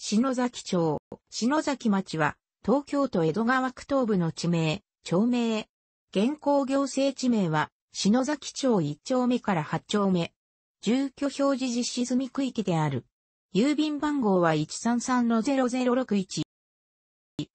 篠崎町、篠崎町は、東京都江戸川区東部の地名、町名。現行行政地名は、篠崎町1丁目から8丁目。住居表示実施済み区域である。郵便番号は133-0061。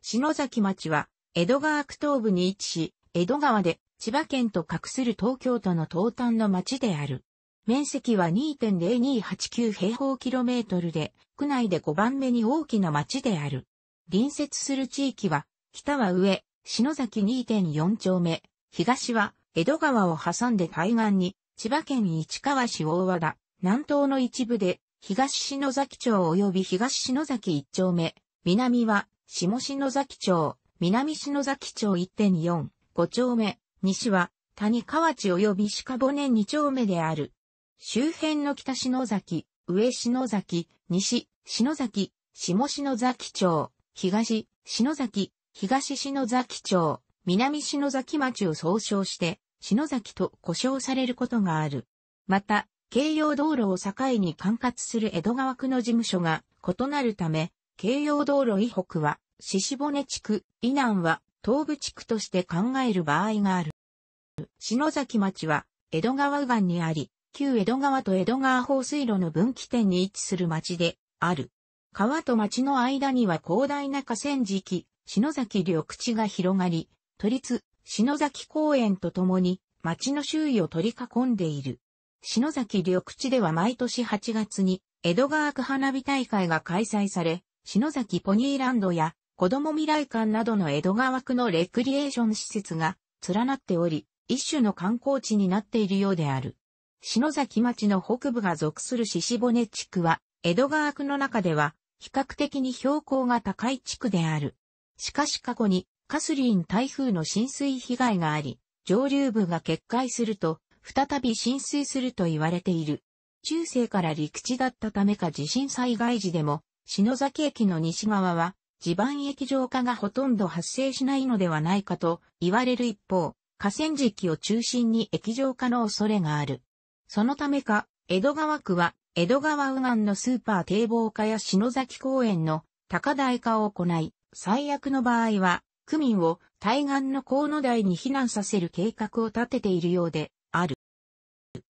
篠崎町は、江戸川区東部に位置し、江戸川で千葉県と隠する東京都の東端の町である。面積は2.0289平方キロメートルで、区内で5番目に大きな町である。隣接する地域は、北は上、篠崎2.4丁目、東は、江戸川を挟んで対岸に、千葉県市川市大和田、南東の一部で、東篠崎町及び東篠崎1丁目、南は、下篠崎町、南篠崎町1.4、5丁目、西は、谷川地及び鹿骨2丁目である。周辺の北篠崎、上篠崎、西、篠崎、下篠崎町、東、篠崎、東篠崎町、南篠崎町を総称して、篠崎と呼称されることがある。また、京葉道路を境に管轄する江戸川区の事務所が異なるため、京葉道路以北は、獅子骨地区、以南は東部地区として考える場合がある。篠崎町は江戸川右岸にあり、旧江戸川と江戸川放水路の分岐点に位置する町である。川と町の間には広大な河川敷、篠崎緑地が広がり、都立、篠崎公園とともに町の周囲を取り囲んでいる。篠崎緑地では毎年8月に江戸川区花火大会が開催され、篠崎ポニーランドや子供未来館などの江戸川区のレクリエーション施設が連なっており、一種の観光地になっているようである。篠崎町の北部が属する獅子骨地区は、江戸川区の中では、比較的に標高が高い地区である。しかし過去に、カスリン台風の浸水被害があり、上流部が決壊すると、再び浸水すると言われている。中世から陸地だったためか地震災害時でも、篠崎駅の西側は、地盤液状化がほとんど発生しないのではないかと言われる一方、河川敷を中心に液状化の恐れがある。そのためか、江戸川区は、江戸川右岸のスーパー堤防化や篠崎公園の高台化を行い、最悪の場合は、区民を対岸の河野台に避難させる計画を立てているようである。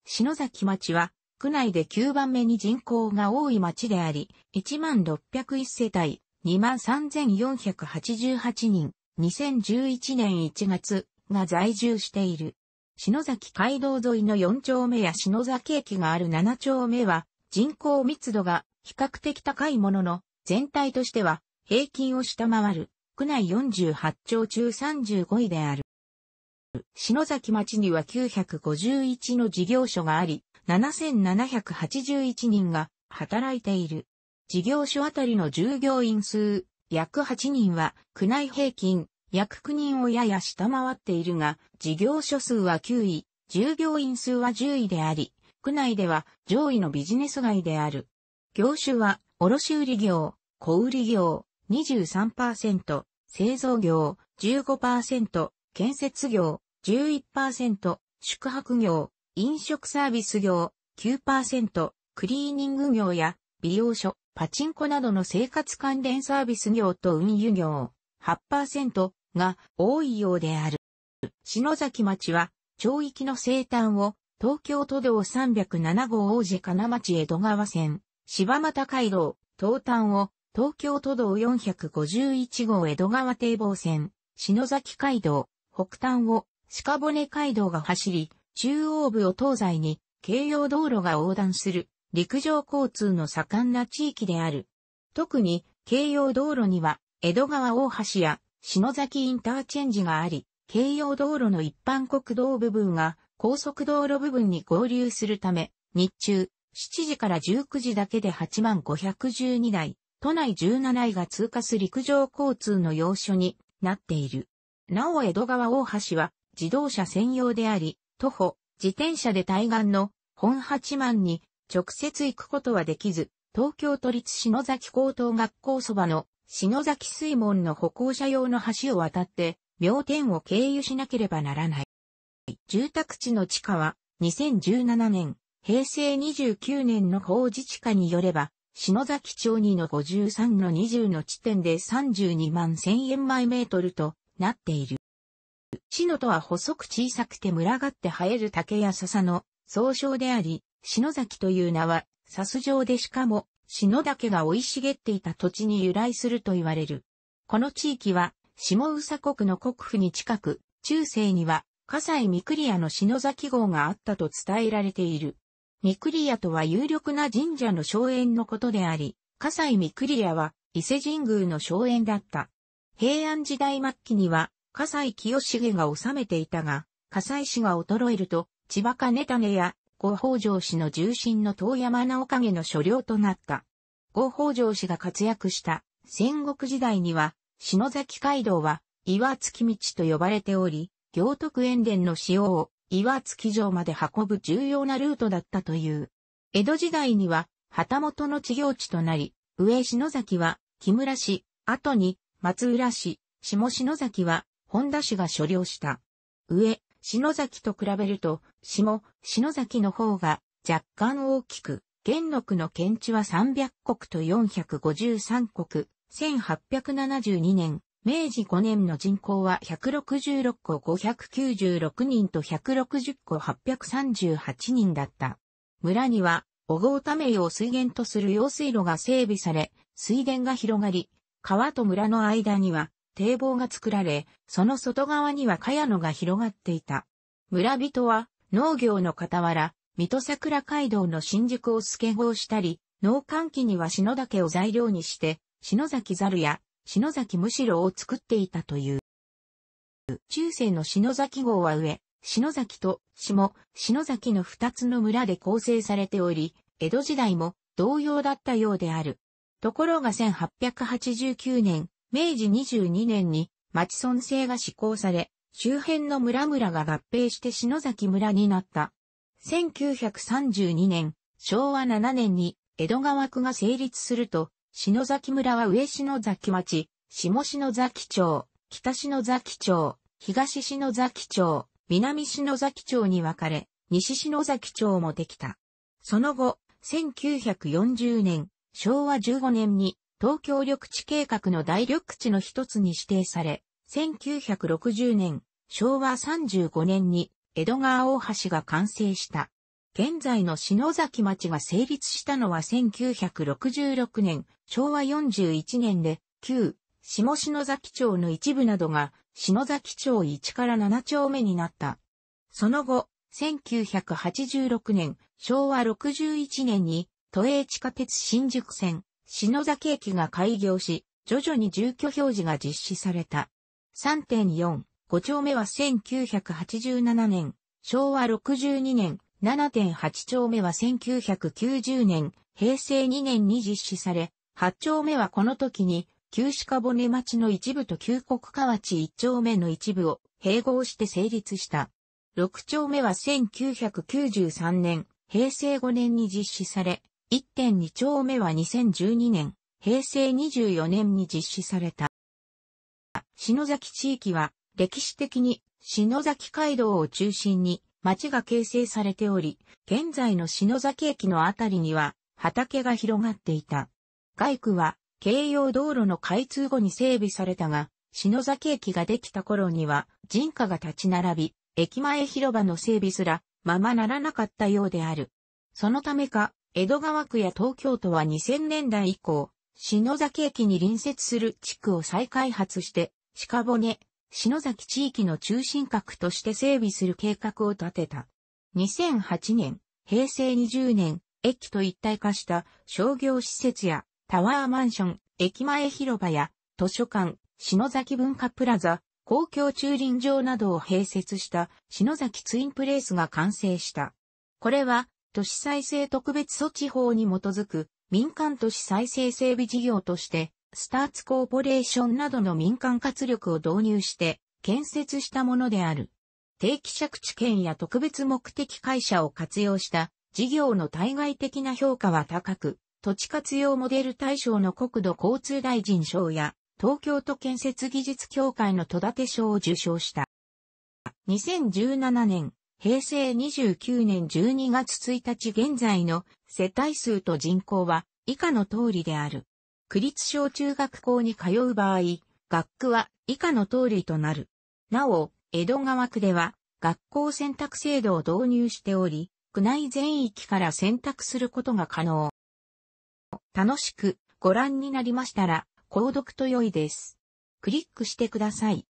篠崎町は、区内で9番目に人口が多い町であり、1601世帯、23,488人、2011年1月が在住している。篠崎街道沿いの4丁目や篠崎駅がある7丁目は、人口密度が比較的高いものの、全体としては平均を下回る、区内48丁中35位である。篠崎町には951の事業所があり、7781人が働いている。事業所あたりの従業員数、約8人は、区内平均約9人をやや下回っているが、事業所数は9位、従業員数は10位であり、区内では上位のビジネス街である。業種は、卸売業、小売業、23%、製造業、15%、建設業、11%、宿泊業、飲食サービス業、9%、クリーニング業や、美容所、パチンコなどの生活関連サービス業と運輸業、8%、が多いようである。篠崎町は、町域の西端を、東京都道307号王子金町江戸川線、柴又街道、東端を、東京都道451号江戸川堤防線、篠崎街道、北端を、鹿骨街道が走り、中央部を東西に、京葉道路が横断する、陸上交通の盛んな地域である。特に、京葉道路には、江戸川大橋や篠崎インターチェンジがあり、京葉道路の一般国道部分が高速道路部分に合流するため、日中、7時から19時だけで8万512台、都内17位が通過する陸上交通の要所になっている。なお江戸川大橋は自動車専用であり、徒歩、自転車で対岸の本八幡に直接行くことはできず、東京都立篠崎高等学校そばの篠崎水門の歩行者用の橋を渡って、妙天を経由しなければならない。住宅地の地下は、2017年、平成29年の法事地下によれば、篠崎町2の53の20の地点で32万1000円枚メートルとなっている。篠とは細く小さくて群がって生える竹や笹の総称であり、篠崎という名は、笹状でしかも篠岳が生い茂っていた土地に由来すると言われる。この地域は、下宇佐国の国府に近く、中世には、葛西三クリの篠崎号があったと伝えられている。三厨屋とは有力な神社の荘園のことであり、葛西三厨屋は伊勢神宮の荘園だった。平安時代末期には、葛西清重が治めていたが、葛西氏が衰えると、千葉金種や合北条氏の重臣の遠山直影の所領となった。合北条氏が活躍した戦国時代には、篠崎街道は岩月道と呼ばれており、行徳塩田の塩を岩月城まで運ぶ重要なルートだったという。江戸時代には、旗本の地行地となり、上篠崎は木村氏、後に松浦氏、下篠崎は本田氏が所領した。上篠崎と比べると、下、篠崎の方が若干大きく、元禄の県地は300国と453国、1872年、明治5年の人口は166個596人と160個838人だった。村には、小郷ためを水源とする用水路が整備され、水田が広がり、川と村の間には堤防が作られ、その外側には茅野が広がっていた。村人は農業の傍ら、水戸桜街道の新宿をスケボーしたり、農閑期には篠岳を材料にして、篠崎ザルや篠崎むしろを作っていたという。中世の篠崎号は上、篠崎と下、篠崎の二つの村で構成されており、江戸時代も同様だったようである。ところが1889年、明治22年に町村制が施行され、周辺の村々が合併して篠崎村になった。1932年、昭和7年に江戸川区が成立すると、篠崎村は上篠崎町、下篠崎町、北篠崎町、東篠崎町、南篠崎町に分かれ、西篠崎町もできた。その後、1940年、昭和15年に東京緑地計画の大緑地の一つに指定され、1960年、昭和35年に江戸川大橋が完成した。現在の篠崎町が成立したのは1966年、昭和41年で、旧、下篠崎町の一部などが、篠崎町1から7丁目になった。その後、1986年、昭和61年に、都営地下鉄新宿線、篠崎駅が開業し、徐々に住居表示が実施された。3.4、5丁目は1987年、昭和62年、7.8丁目は1990年、平成2年に実施され、8丁目はこの時に、旧鹿骨町の一部と旧国河内1丁目の一部を併合して成立した。6丁目は1993年、平成5年に実施され、1.2丁目は2012年、平成24年に実施された。篠崎地域は歴史的に篠崎街道を中心に町が形成されており、現在の篠崎駅のあたりには畑が広がっていた。外区は京葉道路の開通後に整備されたが、篠崎駅ができた頃には人家が立ち並び、駅前広場の整備すらままならなかったようである。そのためか、江戸川区や東京都は2000年代以降、篠崎駅に隣接する地区を再開発して、鹿骨、篠崎地域の中心核として整備する計画を立てた。2008年、平成20年、駅と一体化した商業施設やタワーマンション、駅前広場や図書館、篠崎文化プラザ、公共駐輪場などを併設した篠崎ツインプレイスが完成した。これは都市再生特別措置法に基づく民間都市再生整備事業として、スターツコーポレーションなどの民間活力を導入して建設したものである。定期借地権や特別目的会社を活用した事業の対外的な評価は高く、土地活用モデル対象の国土交通大臣賞や東京都建設技術協会の戸建賞を受賞した。2017年、平成29年12月1日現在の世帯数と人口は以下の通りである。区立小中学校に通う場合、学区は以下の通りとなる。なお、江戸川区では学校選択制度を導入しており、区内全域から選択することが可能。楽しくご覧になりましたら、購読と良いです。クリックしてください。